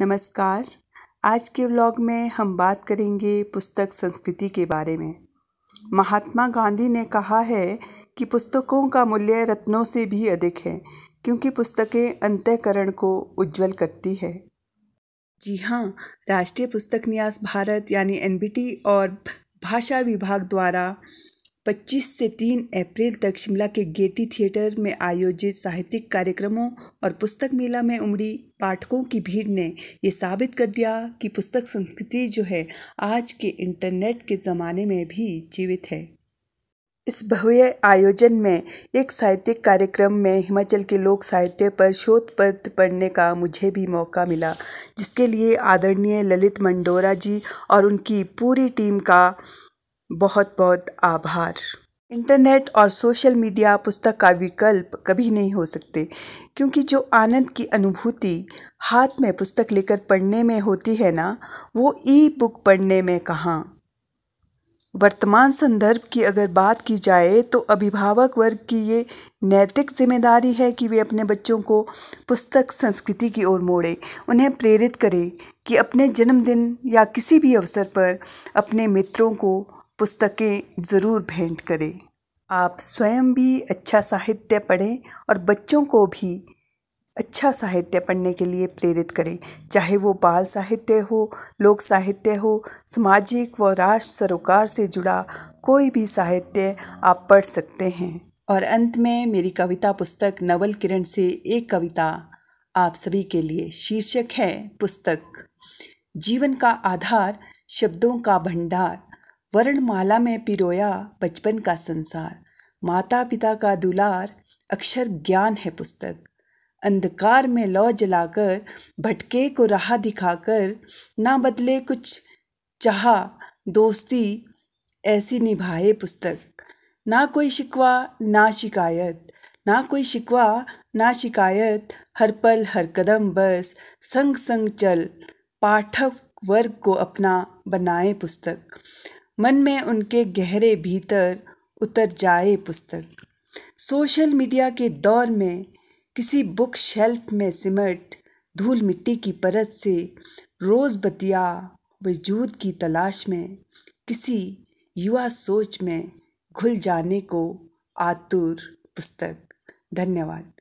नमस्कार आज के व्लॉग में हम बात करेंगे पुस्तक संस्कृति के बारे में महात्मा गांधी ने कहा है कि पुस्तकों का मूल्य रत्नों से भी अधिक है क्योंकि पुस्तकें अंतःकरण को उज्जवल करती है जी हाँ राष्ट्रीय पुस्तक न्यास भारत यानी एनबीटी और भाषा विभाग द्वारा 25 से 3 अप्रैल तक शिमला के गेटी थिएटर में आयोजित साहित्यिक कार्यक्रमों और पुस्तक मेला में उमड़ी पाठकों की भीड़ ने ये साबित कर दिया कि पुस्तक संस्कृति जो है आज के इंटरनेट के ज़माने में भी जीवित है इस भव्य आयोजन में एक साहित्यिक कार्यक्रम में हिमाचल के लोक साहित्य पर शोध पत्र पढ़ने का मुझे भी मौका मिला जिसके लिए आदरणीय ललित मंडोरा जी और उनकी पूरी टीम का बहुत बहुत आभार इंटरनेट और सोशल मीडिया पुस्तक का विकल्प कभी नहीं हो सकते क्योंकि जो आनंद की अनुभूति हाथ में पुस्तक लेकर पढ़ने में होती है ना वो ई बुक पढ़ने में कहाँ वर्तमान संदर्भ की अगर बात की जाए तो अभिभावक वर्ग की ये नैतिक जिम्मेदारी है कि वे अपने बच्चों को पुस्तक संस्कृति की ओर मोड़े उन्हें प्रेरित करें कि अपने जन्मदिन या किसी भी अवसर पर अपने मित्रों को पुस्तकें ज़रूर भेंट करें आप स्वयं भी अच्छा साहित्य पढ़ें और बच्चों को भी अच्छा साहित्य पढ़ने के लिए प्रेरित करें चाहे वो बाल साहित्य हो लोक साहित्य हो सामाजिक व राष्ट्र सरोकार से जुड़ा कोई भी साहित्य आप पढ़ सकते हैं और अंत में मेरी कविता पुस्तक नवल किरण से एक कविता आप सभी के लिए शीर्षक है पुस्तक जीवन का आधार शब्दों का भंडार वर्णमाला में पिरोया बचपन का संसार माता पिता का दुलार अक्षर ज्ञान है पुस्तक अंधकार में लौ जलाकर भटके को राह दिखाकर ना बदले कुछ चाह दोस्ती ऐसी निभाए पुस्तक ना कोई शिकवा ना शिकायत ना कोई शिकवा ना शिकायत हर पल हर कदम बस संग संग चल पाठक वर्ग को अपना बनाए पुस्तक मन में उनके गहरे भीतर उतर जाए पुस्तक सोशल मीडिया के दौर में किसी बुक शेल्फ में सिमट धूल मिट्टी की परत से रोज़ बतिया वजूद की तलाश में किसी युवा सोच में घुल जाने को आतुर पुस्तक धन्यवाद